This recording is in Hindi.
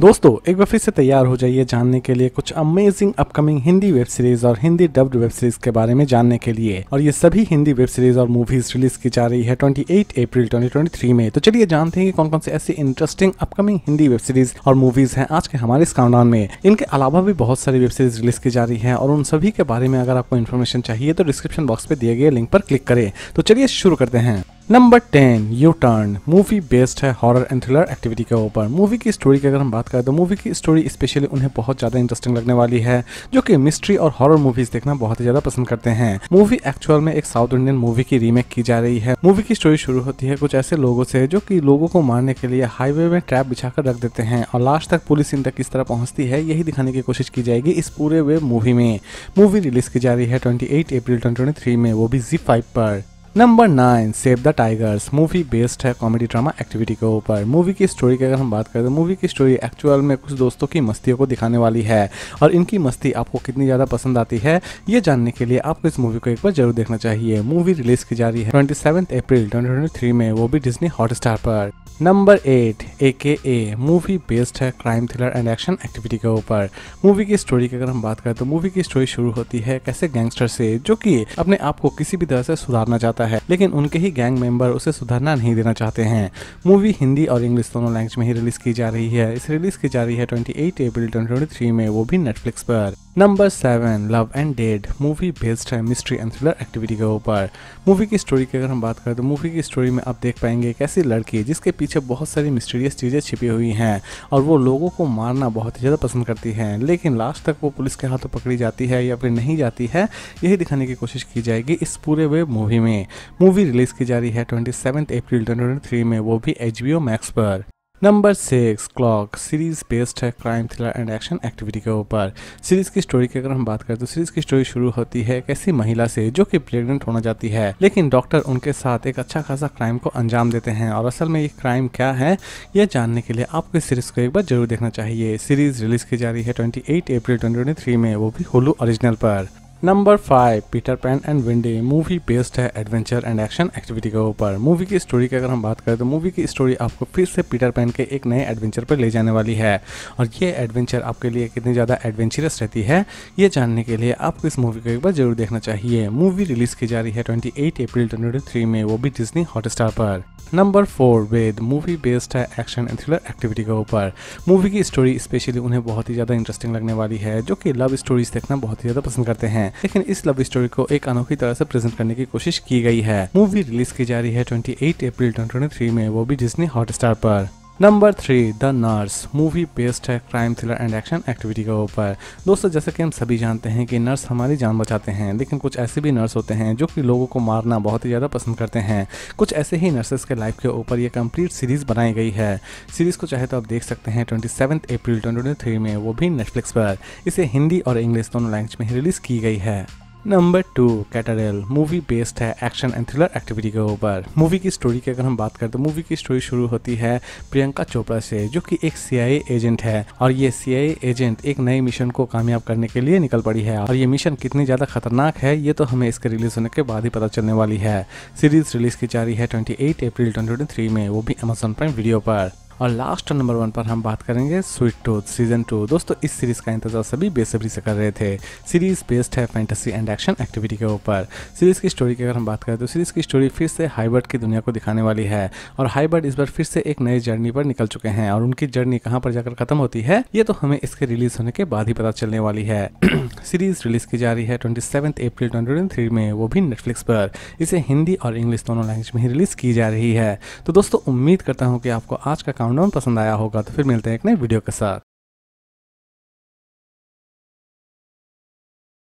दोस्तों एक बार फिर से तैयार हो जाइए जानने के लिए कुछ amazing upcoming Hindi web series और हिंदी डब्ड वेब सीरीज के बारे में जानने के लिए और ये सभी हिंदी वेब सीरीज और मूवीज रिलीज की जा रही है 28 अप्रैल 2023 में तो चलिए जानते हैं कि कौन कौन से ऐसी interesting upcoming Hindi web series और मूवीज है आज के हमारे इस काउंटडाउन में इनके अलावा भी बहुत सारी वेब सीरीज रिलीज की जा रही है और उन सभी के बारे में अगर आपको इन्फॉर्मेशन चाहिए तो डिस्क्रिप्शन बॉक्स पे दिए गए लिंक पर क्लिक करें तो चलिए शुरू करते हैं number ten U turn movie based है हॉरर एंड थ्रिलर एक्टिविटी के ऊपर मूवी की स्टोरी की अगर हम बात करें तो मूवी की स्टोरी स्पेशली उन्हें बहुत ज़्यादा इंटरेस्टिंग लगने वाली है जो कि मिस्ट्री और हॉरर मूवीज देखना बहुत ही ज़्यादा पसंद करते हैं मूवी एक्चुअल में एक साउथ इंडियन मूवी की रीमेक की जा रही है मूवी की स्टोरी शुरू होती है कुछ ऐसे लोगों से जो की लोगों को मारने के लिए हाईवे में ट्रैप बिछाकर रख देते हैं और लास्ट तक पुलिस इन तक किस तरह पहुंचती है यही दिखाने की कोशिश की जाएगी इस पूरे वे मूवी में मूवी रिलीज की जा रही है ट्वेंटी अप्रैल ट्वेंटी में वो भी जी फाइव पर number nine save the tigers movie based है कॉमेडी ड्रामा एक्टिविटी के ऊपर मूवी की स्टोरी की अगर हम बात करें तो मूवी की स्टोरी एक्चुअल में कुछ दोस्तों की मस्तियों को दिखाने वाली है और इनकी मस्ती आपको कितनी ज़्यादा पसंद आती है ये जानने के लिए आपको इस मूवी को एक बार जरूर देखना चाहिए मूवी रिलीज की जा रही है ट्वेंटी अप्रैल ट्वेंटी में वो भी डिजनी हॉटस्टार पर number eight A K A movie based है crime thriller and action activity के ऊपर मूवी की स्टोरी की अगर हम बात करें तो मूवी की स्टोरी शुरू होती है कैसे गैंगस्टर से जो कि अपने आप को किसी भी तरह से सुधारना चाहता है जाता है लेकिन उनके ही गैंग मेंबर उसे सुधारना नहीं देना चाहते हैं मूवी हिंदी और इंग्लिश दोनों लैंग्वेज में ही रिलीज की जा रही है इस रिलीज की जा रही है ट्वेंटी एट अप्रैल ट्वेंटी में वो भी नेटफ्लिक्स पर number seven love and dead movie based है मिस्ट्री एंड थ्रिलर एक्टिविटी के ऊपर मूवी की स्टोरी की अगर हम बात करें तो मूवी की स्टोरी में आप देख पाएंगे एक ऐसी लड़की जिसके पीछे बहुत सारी मिस्टीरियस चीज़ें छिपी हुई हैं और वो लोगों को मारना बहुत ही ज़्यादा पसंद करती है लेकिन लास्ट तक वो पुलिस के हाथों पकड़ी जाती है या फिर नहीं जाती है यही दिखाने की कोशिश की जाएगी इस पूरे वे मूवी में मूवी रिलीज़ की जा रही है ट्वेंटी अप्रैल ट्वेंटी में वो भी एच मैक्स पर number six clock series based है crime thriller and action activity के ऊपर सीरीज की स्टोरी की अगर हम बात करें तो सीरीज की स्टोरी शुरू होती है एक ऐसी महिला से जो कि प्रेग्नेंट होना चाहती है लेकिन डॉक्टर उनके साथ एक अच्छा खासा क्राइम को अंजाम देते हैं और असल में ये क्राइम क्या है यह जानने के लिए आपको इस सीरीज को एक बार जरूर देखना चाहिए सीरीज रिलीज की जा रही है ट्वेंटी एट अप्रैल ट्वेंटी में वो भी होलू ओरिजिनल पर number five Peter Pan and Wendy movie based है एडवेंचर एंड एक्शन एक्टिविटी के ऊपर मूवी की स्टोरी की अगर हम बात करें तो मूवी की स्टोरी आपको फिर से पीटर पैन के एक नए एडवेंचर पर ले जाने वाली है और ये एडवेंचर आपके लिए कितनी ज़्यादा एडवेंचरस रहती है ये जानने के लिए आपको इस मूवी को एक बार जरूर देखना चाहिए मूवी रिलीज़ की जा रही है ट्वेंटी अप्रैल ट्वेंटी में वो भी डिजनी हॉट पर number four Ved movie based है एक्शन एंड थ्रिलर एक्टिविटी के ऊपर मूवी की स्टोरी स्पेशली उन्हें बहुत ही ज़्यादा इंटरेस्टिंग लगने वाली है जो कि लव स्टोरीज देखना बहुत ही ज़्यादा पसंद करते हैं लेकिन इस लव स्टोरी को एक अनोखी तरह से प्रेजेंट करने की कोशिश की गई है मूवी रिलीज की जा रही है ट्वेंटी अप्रैल 2023 में वो भी डिज्नी हॉटस्टार पर number three the nurse movie based है crime thriller and action activity के ऊपर दोस्तों जैसे कि हम सभी जानते हैं कि नर्स हमारी जान बचाते हैं लेकिन कुछ ऐसे भी नर्स होते हैं जो कि लोगों को मारना बहुत ही ज़्यादा पसंद करते हैं कुछ ऐसे ही नर्सेस के लाइफ के ऊपर ये कंप्लीट सीरीज़ बनाई गई है सीरीज़ को चाहे तो आप देख सकते हैं ट्वेंटी अप्रैल ट्वेंटी में वो भी नेटफ्लिक्स पर इसे हिंदी और इंग्लिश दोनों लैंग्वेज में रिलीज़ की गई है नंबर टू कैटरल मूवी बेस्ड है एक्शन एंड थ्रिलर एक्टिविटी के ऊपर मूवी की स्टोरी की अगर हम बात करें तो मूवी की स्टोरी शुरू होती है प्रियंका चोपड़ा से जो कि एक सीआईए एजेंट है और ये सीआईए एजेंट एक नए मिशन को कामयाब करने के लिए निकल पड़ी है और ये मिशन कितनी ज्यादा खतरनाक है ये तो हमें इसके रिलीज होने के बाद ही पता चलने वाली है सीरीज रिलीज की जा रही है ट्वेंटी अप्रैल ट्वेंटी में वो भी अमेजोन प्राइम वीडियो पर और लास्ट नंबर वन पर हम बात करेंगे स्वीट टूथ सीजन टू दोस्तों इस सीरीज का इंतजार सभी बेसब्री से कर रहे थे सीरीज बेस्ड है फैंटेसी एंड एक्शन एक्टिविटी के ऊपर सीरीज की स्टोरी की अगर हम बात करें तो सीरीज की स्टोरी फिर से हाईबर्ड की दुनिया को दिखाने वाली है और हाईबर्ड इस बार फिर से एक नई जर्नी पर निकल चुके हैं और उनकी जर्नी कहाँ पर जाकर खत्म होती है ये तो हमें इसके रिलीज होने के बाद ही पता चलने वाली है सीरीज रिलीज की जा रही है ट्वेंटी अप्रैल ट्वेंटी में वो भी नेटफ्लिक्स पर इसे हिंदी और इंग्लिश दोनों लैंग्वेज में ही रिलीज की जा रही है तो दोस्तों उम्मीद करता हूँ कि आपको आज का साउंड पसंद आया होगा तो फिर मिलते हैं एक नए वीडियो के साथ